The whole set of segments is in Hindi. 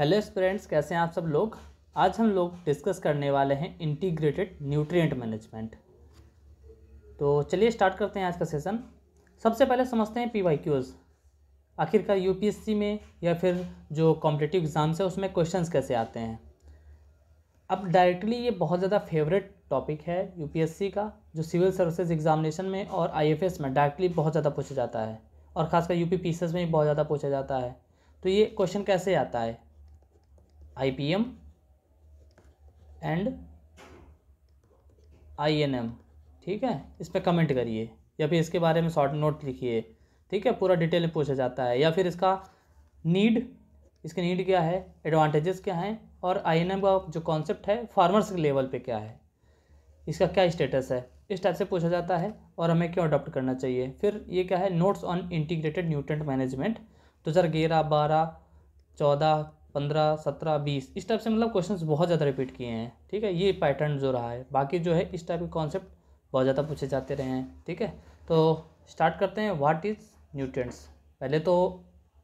हेलो स्टूडेंट्स कैसे हैं आप सब लोग आज हम लोग डिस्कस करने वाले हैं इंटीग्रेटेड न्यूट्रिएंट मैनेजमेंट तो चलिए स्टार्ट करते हैं आज का सेशन सबसे पहले समझते हैं पी वाई क्यूज़ आखिरकार यूपीएससी में या फिर जो कॉम्पिटेटिव एग्ज़ाम्स है उसमें क्वेश्चन कैसे आते हैं अब डायरेक्टली ये बहुत ज़्यादा फेवरेट टॉपिक है यू का जो सिविल सर्विसेज एग्जामिनेशन में और आई में डायरेक्टली बहुत ज़्यादा पूछा जाता है और ख़ासकर यूपी पीसीएस में भी बहुत ज़्यादा पूछा जाता है तो ये क्वेश्चन कैसे आता है IPM एंड INM ठीक है इस पर कमेंट करिए या फिर इसके बारे में शॉर्ट नोट लिखिए ठीक है पूरा डिटेल में पूछा जाता है या फिर इसका नीड इसके नीड क्या है एडवांटेजेस क्या हैं और एम का जो कॉन्सेप्ट है फार्मर्स के लेवल पे क्या है इसका क्या स्टेटस है इस टाइप से पूछा जाता है और हमें क्यों अडॉप्ट करना चाहिए फिर ये क्या है notes on integrated nutrient management दो हज़ार ग्यारह बारह चौदह पंद्रह सत्रह बीस इस टाइप से मतलब क्वेश्चंस बहुत ज़्यादा रिपीट किए हैं ठीक है ये पैटर्न जो रहा है बाकी जो है इस टाइप के कॉन्सेप्ट बहुत ज़्यादा पूछे जाते रहे हैं ठीक है तो स्टार्ट करते हैं व्हाट इज़ न्यूट्रेंट्स पहले तो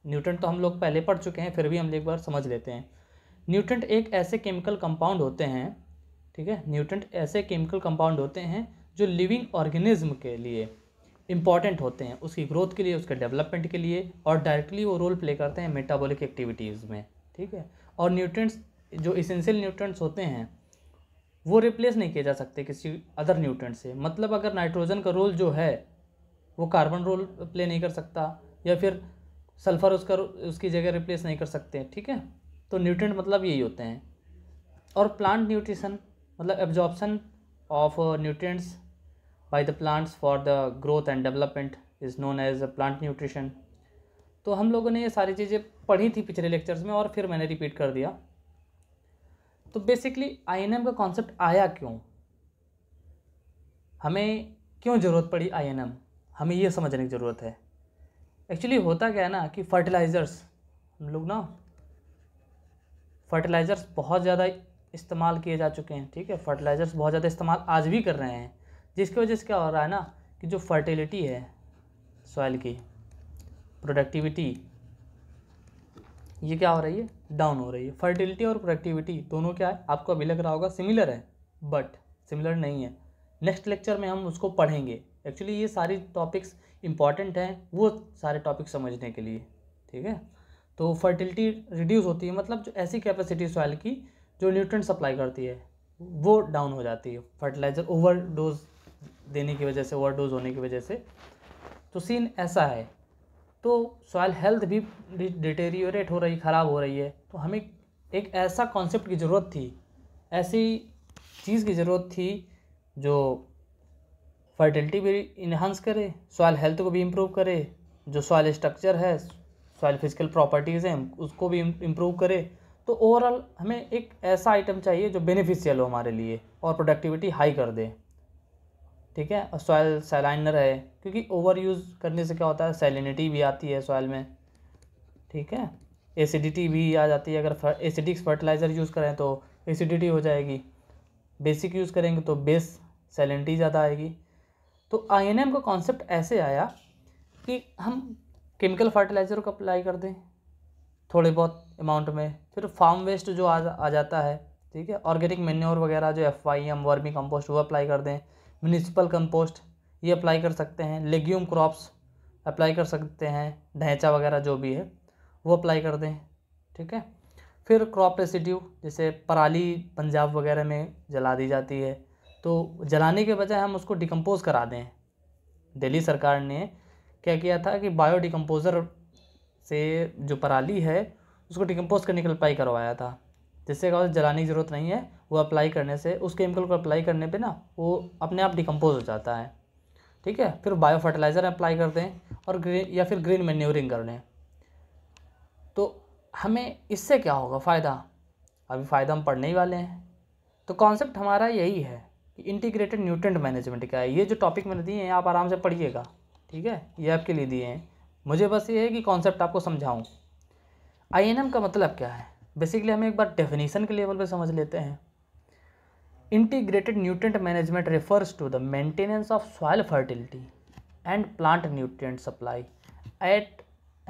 न्यूट्रंट तो हम लोग पहले पढ़ चुके हैं फिर भी हम एक बार समझ लेते हैं न्यूट्रंट एक ऐसे केमिकल कंपाउंड होते हैं ठीक है न्यूट्रंट ऐसे केमिकल कंपाउंड होते हैं जो लिविंग ऑर्गेनिज्म के लिए इम्पॉर्टेंट होते हैं उसकी ग्रोथ के लिए उसके डेवलपमेंट के लिए और डायरेक्टली वो रोल प्ले करते हैं मेटाबॉलिक एक्टिविटीज़ में ठीक है और न्यूट्रेंट्स जो इसेंशियल न्यूट्रेंट्स होते हैं वो रिप्लेस नहीं किए जा सकते किसी अदर न्यूट्रेंट से मतलब अगर नाइट्रोजन का रोल जो है वो कार्बन रोल प्ले नहीं कर सकता या फिर सल्फ़र उसका उसकी जगह रिप्लेस नहीं कर सकते ठीक है तो न्यूट्रेंट मतलब यही होते हैं और प्लांट न्यूट्रिशन मतलब absorption of nutrients by the plants for the growth and development is known as plant nutrition तो हम लोगों ने ये सारी चीज़ें पढ़ी थी पिछले लेक्चर्स में और फिर मैंने रिपीट कर दिया तो बेसिकली आई का कॉन्सेप्ट आया क्यों हमें क्यों ज़रूरत पड़ी आई हमें ये समझने की ज़रूरत है एक्चुअली होता क्या है ना कि फर्टिलाइज़र्स हम लोग ना फर्टिलाइज़र्स बहुत ज़्यादा इस्तेमाल किए जा चुके हैं ठीक है फर्टिलाइज़र्स बहुत ज़्यादा इस्तेमाल आज भी कर रहे हैं जिसकी वजह से क्या हो रहा है ना कि जो फर्टिलिटी है सॉइल की प्रोडक्टिविटी ये क्या हो रही है डाउन हो रही है फर्टिलिटी और प्रोडक्टिविटी दोनों क्या है आपको अभी लग रहा होगा सिमिलर है बट सिमिलर नहीं है नेक्स्ट लेक्चर में हम उसको पढ़ेंगे एक्चुअली ये सारी टॉपिक्स इंपॉर्टेंट हैं वो सारे टॉपिक समझने के लिए ठीक है तो फर्टिलिटी रिड्यूस होती है मतलब जो ऐसी कैपेसिटी सॉइल की जो न्यूट्रेंट सप्लाई करती है वो डाउन हो जाती है फर्टिलाइज़र ओवर डोज देने की वजह से ओवर डोज होने की वजह से तो सीन ऐसा है तो सॉयल हेल्थ भी डिटेरियोरेट हो रही ख़राब हो रही है तो हमें एक ऐसा कॉन्सेप्ट की ज़रूरत थी ऐसी चीज़ की ज़रूरत थी जो फर्टिलिटी भी इन्हांस करे सॉयल हेल्थ को भी इम्प्रूव करे जो सॉयल स्ट्रक्चर है सॉयल फिजिकल प्रॉपर्टीज़ हैं उसको भी इम्प्रूव करे तो ओवरऑल हमें एक ऐसा आइटम चाहिए जो बेनिफिशियल हो हमारे लिए और प्रोडक्टिविटी हाई कर दें ठीक है और सॉयल सैलाइन न रहे क्योंकि ओवर यूज़ करने से क्या होता है सैलिनिटी भी आती है सॉयल में ठीक है एसिडिटी भी आ जाती है अगर एसिडिक फर्टिलाइज़र यूज़ करें तो एसिडिटी हो जाएगी बेसिक यूज़ करेंगे तो बेस सैलिनिटी ज़्यादा आएगी तो आई का कॉन्सेप्ट ऐसे आया कि हम केमिकल फर्टिलाइज़र को अप्लाई कर दें थोड़े बहुत अमाउंट में फिर फार्म वेस्ट जो आ, आ जाता है ठीक है ऑर्गेनिक मेन्योर वगैरह जो F Y M vermicompost वो अप्लाई कर दें म्यूनिसिपल कंपोस्ट ये अप्लाई कर सकते हैं लेग्यूम क्रॉप्स अप्लाई कर सकते हैं ढैंचा वगैरह जो भी है वो अप्लाई कर दें ठीक है फिर क्रॉप रेसिड्यू जैसे पराली पंजाब वगैरह में जला दी जाती है तो जलाने के बजाय हम उसको डिकम्पोज़ करा दें दिल्ली सरकार ने क्या किया था कि बायो डिकम्पोज़र से जो पराली है उसको डिकम्पोज़ करने का अप्लाई करवाया था जिससे क्या होता जलाने की ज़रूरत नहीं है वो अप्लाई करने से उस केमिकल को अप्लाई करने पे ना वो अपने आप डिकम्पोज हो जाता है ठीक है फिर बायो फर्टिलाइज़र अप्लाई कर दें और ग्रीन या फिर ग्रीन मेन्योरिंग कर लें तो हमें इससे क्या होगा फ़ायदा अभी फ़ायदा हम पढ़ने ही वाले हैं तो कॉन्सेप्ट हमारा यही है कि इंटीग्रेटेड न्यूट्रेंट मैनेजमेंट क्या है ये जो टॉपिक मैंने दिए हैं आप आराम से पढ़िएगा ठीक है ये आपके लिए दिए हैं मुझे बस ये है कि कॉन्सेप्ट आपको समझाऊँ आई का मतलब क्या है बेसिकली हम एक बार डेफिनेशन के लेवल पर समझ लेते हैं integrated nutrient management refers to the maintenance of soil fertility and plant nutrient supply at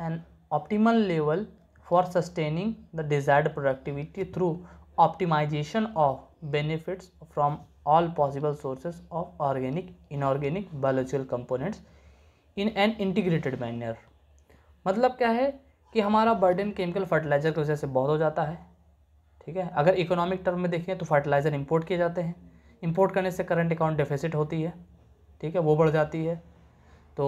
an optimal level for sustaining the desired productivity through optimization of benefits from all possible sources of organic inorganic biological components in an integrated manner मतलब क्या है कि हमारा बर्डन केमिकल फर्टिलाइज़र की वजह से बहुत हो जाता है ठीक है अगर इकोनॉमिक टर्म में देखें तो फर्टिलाइज़र इम्पोर्ट किए जाते हैं इम्पोर्ट करने से करंट अकाउंट डिफिसिट होती है ठीक है वो बढ़ जाती है तो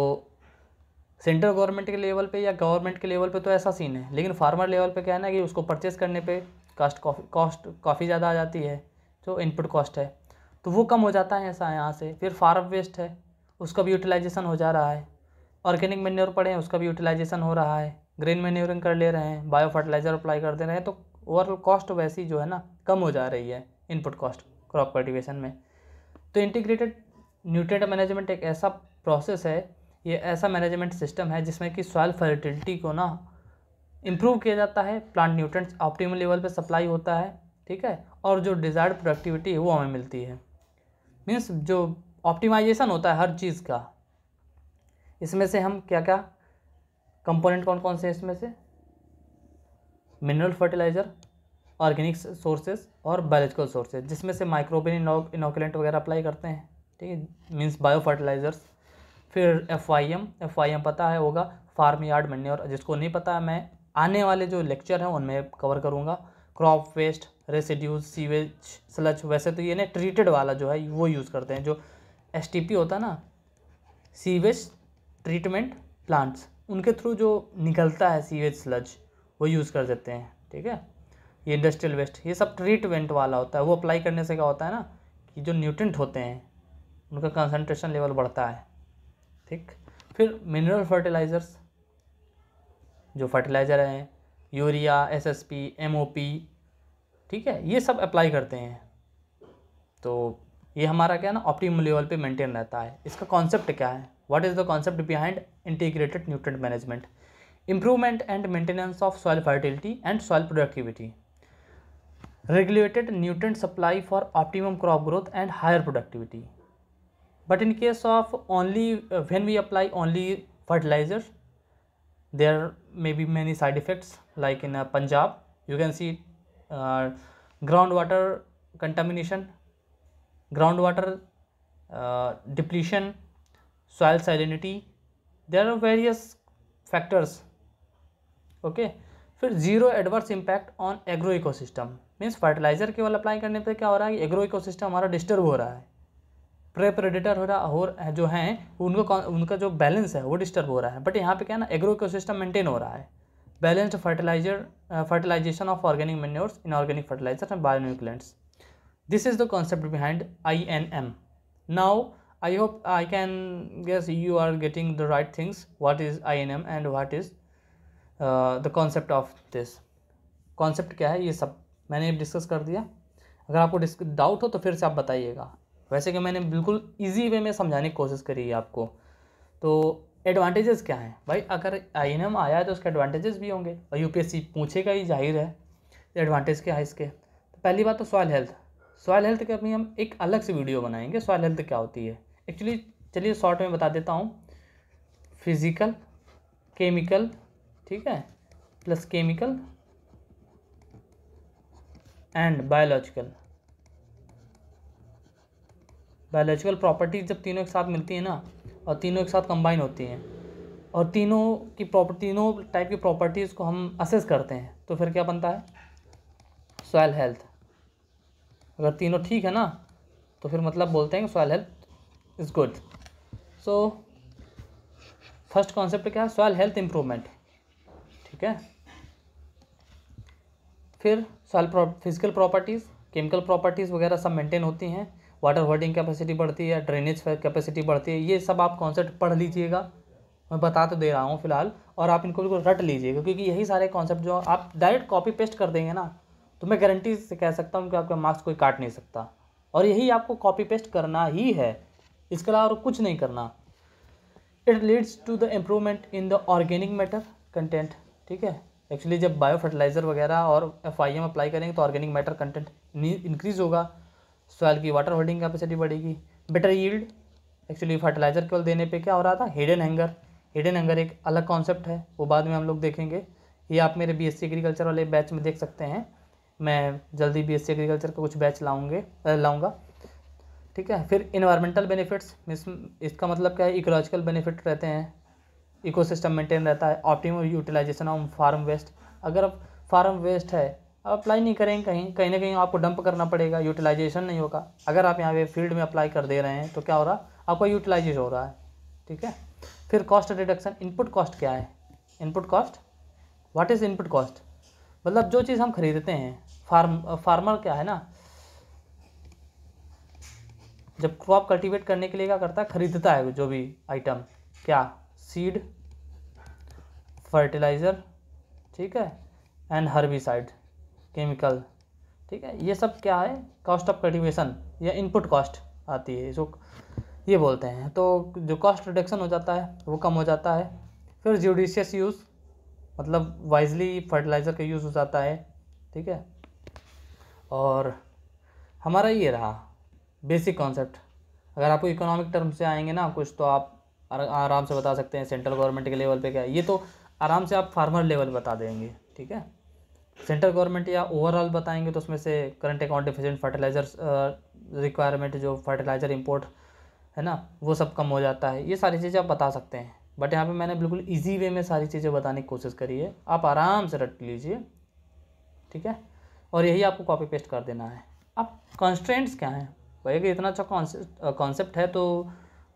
सेंट्रल गवर्नमेंट के लेवल पे या गवर्नमेंट के लेवल पे तो ऐसा सीन है लेकिन फार्मर लेवल पे क्या है ना कि उसको परचेस करने पे कास्ट कॉस्ट काफ़ी ज़्यादा आ जाती है जो इनपुट कॉस्ट है तो वो कम हो जाता है ऐसा यहाँ से फिर फार्म वेस्ट है उसका भी यूटिलाइजेशन हो जा रहा है ऑर्गेनिक मेन्योर पड़े हैं उसका भी यूटिलाइजेशन हो रहा है ग्रीन मैन्यूरिंग कर ले रहे हैं बायो फर्टिलाइज़र अप्लाई कर दे रहे हैं तो ओवरऑल कॉस्ट वैसी जो है ना कम हो जा रही है इनपुट कॉस्ट क्रॉप कल्टिवेशन में तो इंटीग्रेटेड न्यूट्रिएंट मैनेजमेंट एक ऐसा प्रोसेस है ये ऐसा मैनेजमेंट सिस्टम है जिसमें कि सॉयल फर्टिलिटी को ना इम्प्रूव किया जाता है प्लांट न्यूट्रेंट्स ऑप्टिमल लेवल पर सप्लाई होता है ठीक है और जो डिज़ायर्ड प्रोडक्टिविटी है वो हमें मिलती है मीन्स जो ऑप्टिमाइजेशन होता है हर चीज़ का इसमें से हम क्या क्या कंपोनेंट कौन कौन से हैं इसमें से मिनरल फर्टिलाइज़र ऑर्गेनिक सोर्सेज और बायोलॉजिकल सोर्सेज जिसमें से माइक्रोबिन इनोकुलेंट वगैरह अप्लाई करते हैं ठीक है मीन्स बायो फर्टिलाइज़र्स फिर F I M F I M पता है होगा फार्म यार्ड मेन्योर जिसको नहीं पता है मैं आने वाले जो लेक्चर हैं उनमें कवर करूँगा crop waste residues sewage sludge वैसे तो ये ना ट्रीटेड वाला जो है वो यूज़ करते हैं जो एस टी पी होता है ना सीवेज ट्रीटमेंट प्लांट्स उनके थ्रू जो निकलता है सीवेज स्लज वो यूज़ कर देते हैं ठीक है ये इंडस्ट्रियल वेस्ट ये सब ट्रीटमेंट वाला होता है वो अप्लाई करने से क्या होता है ना कि जो न्यूट्रेंट होते हैं उनका कंसनट्रेशन लेवल बढ़ता है ठीक फिर मिनरल फर्टिलाइज़र्स जो फर्टिलाइज़र हैं urea S S P M O P ठीक है ये सब अप्लाई करते हैं तो ये हमारा क्या है ना ऑप्टिमम लेवल पे मेंटेन रहता है इसका कॉन्सेप्ट क्या है what is the concept behind integrated nutrient management improvement and maintenance of soil fertility and soil productivity regulated nutrient supply for optimum crop growth and higher productivity but in case of only uh, when we apply only fertilizers there may be many side effects like in uh, punjab you can see uh, groundwater contamination groundwater uh, depletion soil salinity there are various factors okay फिर zero adverse impact on agro ecosystem means fertilizer केवल अप्लाई करने पर क्या हो रहा है एग्रो इकोसिस्टम हमारा डिस्टर्ब हो रहा है प्रे प्रेडिटर हो रहा और जो हैं उनको उनका जो बैलेंस है वो डिस्टर्ब हो रहा है बट यहाँ पे क्या है ना एग्रो इकोसिस्टम मेंटेन हो रहा है balanced fertilizer fertilization of organic manures inorganic fertilizer and bioinoculants this is the concept behind I N M now I hope I can guess you are getting the right things what is INM and what is the concept of this concept क्या है ये सब मैंने डिस्कस कर दिया अगर आपको डाउट हो तो फिर से आप बताइएगा वैसे कि मैंने बिल्कुल ईजी वे में समझाने की कोशिश करी है आपको तो एडवांटेजेस क्या हैं भाई अगर आई आया है तो उसके एडवांटेजेस भी होंगे और यू पूछेगा ही जाहिर है एडवांटेज क्या है इसके तो पहली बात तो सॉयल हेल्थ सॉयल हेल्थ के अभी हम एक अलग से वीडियो बनाएंगे सॉयल हेल्थ क्या होती है एक्चुअली चलिए शॉर्ट में बता देता हूँ फिजिकल केमिकल ठीक है plus chemical and biological biological properties जब तीनों एक साथ मिलती है ना और तीनों एक साथ कंबाइन होती हैं और तीनों की प्रॉपर्टी तीनों टाइप की प्रॉपर्टीज़ को हम असेस करते हैं तो फिर क्या बनता है सॉयल हेल्थ अगर तीनों ठीक है ना तो फिर मतलब बोलते हैं कि soil health is good so first concept क्या है सॉयल हेल्थ इम्प्रूवमेंट ठीक है फिर soil physical properties chemical properties वगैरह सब मेंटेन होती हैं वाटर होल्डिंग कैपेसिटी बढ़ती है ड्रेनेज कैपेसिटी बढ़ती है ये सब आप कॉन्सेप्ट पढ़ लीजिएगा मैं बता तो दे रहा हूँ फिलहाल और आप इनको बिल्कुल रट लीजिएगा क्योंकि यही सारे कॉन्सेप्ट जो आप डायरेक्ट कॉपी पेस्ट कर देंगे ना तो मैं गारंटी से कह सकता हूँ कि आपका मार्क्स कोई काट नहीं सकता और यही आपको कॉपी पेस्ट करना ही है इसके अलावा और कुछ नहीं करना it leads to the improvement in the organic matter content ठीक है एक्चुअली जब बायो फर्टिलाइज़र वगैरह और एफ आई एम अप्लाई करेंगे तो ऑर्गेनिक मैटर कंटेंट इंक्रीज़ होगा सॉयल की वाटर होल्डिंग कैपेसिटी बढ़ेगी बेटर यील्ड एक्चुअली फर्टिलाइज़र केवल देने पे क्या हो रहा था हिडन हैंगर हिडन हैंगर एक अलग कॉन्सेप्ट है वो बाद में हम लोग देखेंगे ये आप मेरे बी एस सी एग्रीकल्चर वाले बैच में देख सकते हैं मैं जल्दी बी एस सी एग्रीकल्चर का कुछ बैच लाऊंगे लाऊंगा ठीक है फिर इन्वायरमेंटल बेनिफिट्स इसका मतलब क्या है इकोलॉजिकल बेनिफिट रहते हैं इकोसिस्टम मेंटेन रहता है optimum utilization of farm waste अगर अब फार्म वेस्ट है आप अप्लाई नहीं करेंगे कहीं कहीं ना कहीं आपको डंप करना पड़ेगा यूटिलाइजेशन नहीं होगा अगर आप यहाँ पे फील्ड में अप्लाई कर दे रहे हैं तो क्या हो रहा आपका यूटिलाइजेशन हो रहा है ठीक है फिर कॉस्ट रिडक्शन इनपुट कॉस्ट क्या है input cost what is input cost मतलब जो चीज़ हम खरीदते हैं फार्म फार्मर क्या है ना जब क्रॉप कल्टीवेट करने के लिए क्या करता है खरीदता है जो भी आइटम क्या सीड फर्टिलाइज़र ठीक है एंड हर्बिसाइड केमिकल ठीक है ये सब क्या है कॉस्ट ऑफ कल्टिवेशन या इनपुट कॉस्ट आती है इसको ये बोलते हैं तो जो कॉस्ट रिडक्शन हो जाता है वो कम हो जाता है फिर ज्यूडिशियस यूज़ मतलब वाइजली फर्टिलाइज़र का यूज़ हो जाता है ठीक है और हमारा ये रहा बेसिक कॉन्सेप्ट अगर आपको इकोनॉमिक टर्म से आएंगे ना कुछ तो आप आराम से बता सकते हैं सेंट्रल गवर्नमेंट के लेवल पे क्या ये तो आराम से आप फार्मर लेवल बता देंगे ठीक है सेंट्रल गवर्नमेंट या ओवरऑल बताएंगे तो उसमें से current account deficient fertilizer requirement जो फर्टिलाइज़र इम्पोर्ट है ना वो सब कम हो जाता है ये सारी चीज़ें आप बता सकते हैं बट यहाँ पे मैंने बिल्कुल इजी वे में सारी चीज़ें बताने की कोशिश करी है आप आराम से रट लीजिए ठीक है और यही आपको कॉपी पेस्ट कर देना है अब कंस्ट्रेंट्स क्या हैं वही कि इतना अच्छा कॉन्सेप्ट है तो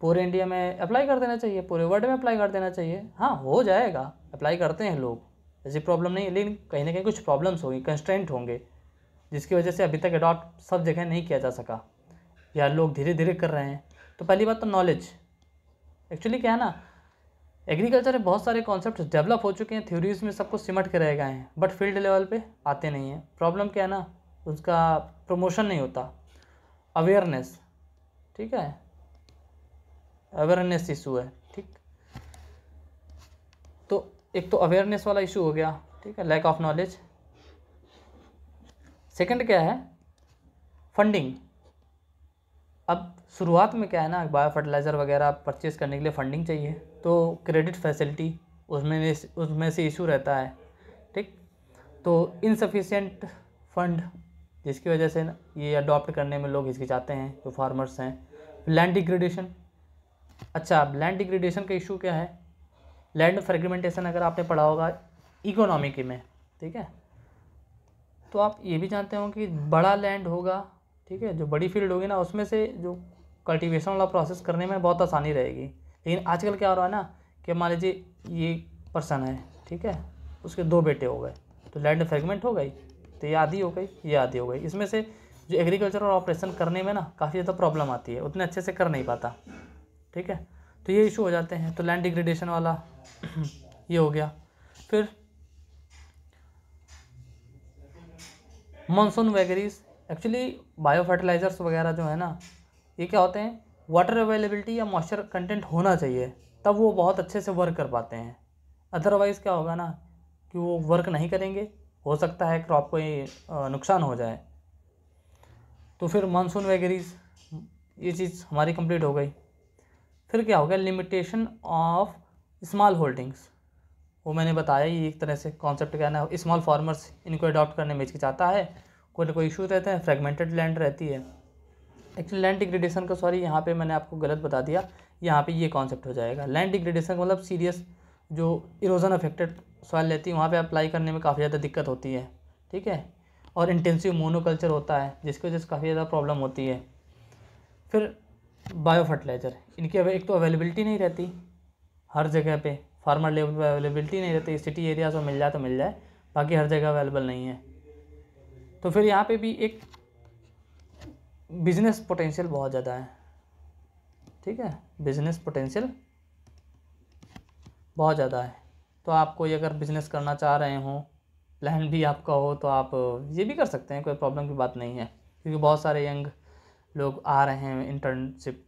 पूरे इंडिया में अप्लाई कर देना चाहिए पूरे वर्ल्ड में अप्लाई कर देना चाहिए हाँ हो जाएगा अप्लाई करते हैं लोग ऐसी प्रॉब्लम नहीं है लेकिन कहीं ना कहीं कुछ प्रॉब्लम्स होंगी कंस्टेंट होंगे जिसकी वजह से अभी तक अडॉप्ट सब जगह नहीं किया जा सका या लोग धीरे धीरे कर रहे हैं तो पहली बात तो नॉलेज एक्चुअली क्या है ना एग्रीकल्चर में बहुत सारे कॉन्सेप्ट डेवलप हो चुके हैं थ्योरीज में सबको सिमट के रह गए हैं बट फील्ड लेवल पे आते नहीं हैं प्रॉब्लम क्या है ना उसका प्रमोशन नहीं होता अवेयरनेस ठीक है अवेयरनेस इशू है ठीक तो एक तो अवेयरनेस वाला इशू हो गया ठीक है लैक ऑफ नॉलेज सेकंड क्या है फंडिंग अब शुरुआत में क्या है ना बायो फर्टिलाइज़र वगैरह परचेज करने के लिए फंडिंग चाहिए तो क्रेडिट फैसिलिटी उसमें उसमें से इशू रहता है ठीक तो इनसफिशेंट फंड जिसकी वजह से ना ये अडॉप्ट करने में लोग हिचकिचाते हैं जो फार्मर्स हैं लैंड डिग्रेडेशन अच्छा लैंड डिग्रेडेशन का इशू क्या है लैंड फ्रेगमेंटेशन अगर आपने पढ़ा होगा इकोनॉमिक में ठीक है तो आप ये भी जानते हो कि बड़ा लैंड होगा ठीक है जो बड़ी फील्ड होगी ना उसमें से जो कल्टीवेशन वाला प्रोसेस करने में बहुत आसानी रहेगी लेकिन आजकल क्या हो रहा है ना कि मान लीजिए ये पर्सन है ठीक है उसके दो बेटे हो गए तो लैंड फ्रेगमेंट हो गई तो ये आधी हो गई ये आधी हो गई इसमें से जो एग्रीकल्चर और ऑपरेशन करने में ना काफ़ी ज़्यादा प्रॉब्लम आती है उतने अच्छे से कर नहीं पाता ठीक है तो ये इशू हो जाते हैं तो लैंड डिग्रेडेशन वाला ये हो गया फिर monsoon vagaries actually bio fertilizers वगैरह जो है ना ये क्या होते हैं वाटर अवेलेबिलिटी या मॉइस्चर कंटेंट होना चाहिए तब वो बहुत अच्छे से वर्क कर पाते हैं अदरवाइज़ क्या होगा ना कि वो वर्क नहीं करेंगे हो सकता है क्रॉप को ये नुकसान हो जाए तो फिर मानसून वगैरह ये चीज़ हमारी कंप्लीट हो गई फिर क्या हो गया लिमिटेशन ऑफ स्मॉल होल्डिंग्स वो मैंने बताया ही एक तरह से कॉन्सेप्ट क्या ना स्मॉल फार्मर्स इनको अडॉप्ट करने में जाता है कोई ना कोई इशू रहते हैं फ्रेगमेंटेड लैंड रहती है एक्चुअली लैंड डिग्रेडेशन का सॉरी यहाँ पे मैंने आपको गलत बता दिया यहाँ पे ये कॉन्सेप्ट हो जाएगा लैंड डिग्रेडेशन का मतलब सीरियस जो इरोजन अफेक्टेड सॉइल लेती है वहाँ पर अप्लाई करने में काफ़ी ज़्यादा दिक्कत होती है ठीक है और इंटेंसिव मोनोकल्चर होता है जिसकी वजह से काफ़ी ज़्यादा प्रॉब्लम होती है फिर बायो फर्टिलाइज़र इनकी एक तो अवेलेबिलिटी नहीं रहती हर जगह पे फार्मर लेवल पर अवेलेबिलिटी नहीं रहती सिटी एरियाज में मिल जाए तो मिल जाए बाकी हर जगह अवेलेबल नहीं है तो फिर यहाँ पे भी एक बिजनेस पोटेंशियल बहुत ज़्यादा है ठीक है बिजनेस पोटेंशियल बहुत ज़्यादा है तो आप कोई अगर बिज़नेस करना चाह रहे हों प्लान भी आपका हो तो आप ये भी कर सकते हैं कोई प्रॉब्लम की बात नहीं है क्योंकि बहुत सारे यंग लोग आ रहे हैं इंटर्नशिप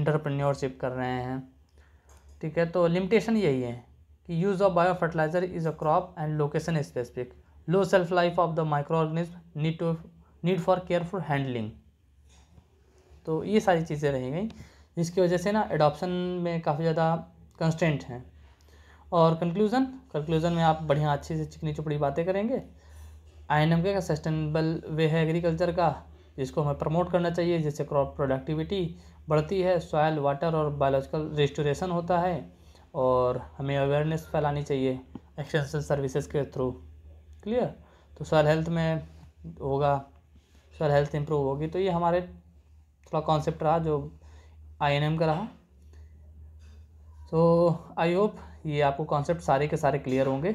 इंटरप्रन्योरशिप कर रहे हैं ठीक है तो लिमिटेशन यही है कि use of bio fertilizer is a crop and location specific low shelf life of the microorganism need to need for careful handling तो ये सारी चीज़ें रह गई जिसकी वजह से ना एडॉप्शन में काफ़ी ज़्यादा कंस्टेंट हैं और कंक्लूज़न कंक्लूज़न में आप बढ़िया अच्छी से चिकनी चुपड़ी बातें करेंगे आई एन का सस्टेनेबल वे है एग्रीकल्चर का जिसको हमें प्रमोट करना चाहिए जिससे क्रॉप प्रोडक्टिविटी बढ़ती है सॉयल वाटर और बायोलॉजिकल रेस्टोरेशन होता है और हमें अवेयरनेस फैलानी चाहिए एक्सटेंशन सर्विसेज के थ्रू क्लियर तो सॉयल हेल्थ में होगा सॉयल हेल्थ इम्प्रूव होगी तो ये हमारे थोड़ा कॉन्सेप्ट रहा जो आई एन एम का रहा तो आई होप ये आपको कॉन्सेप्ट सारे के सारे क्लियर होंगे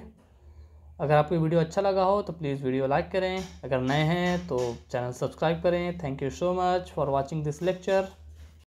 अगर आपको वीडियो अच्छा लगा हो तो प्लीज़ वीडियो लाइक करें अगर नए हैं तो चैनल सब्सक्राइब करें thank you so much for watching this lecture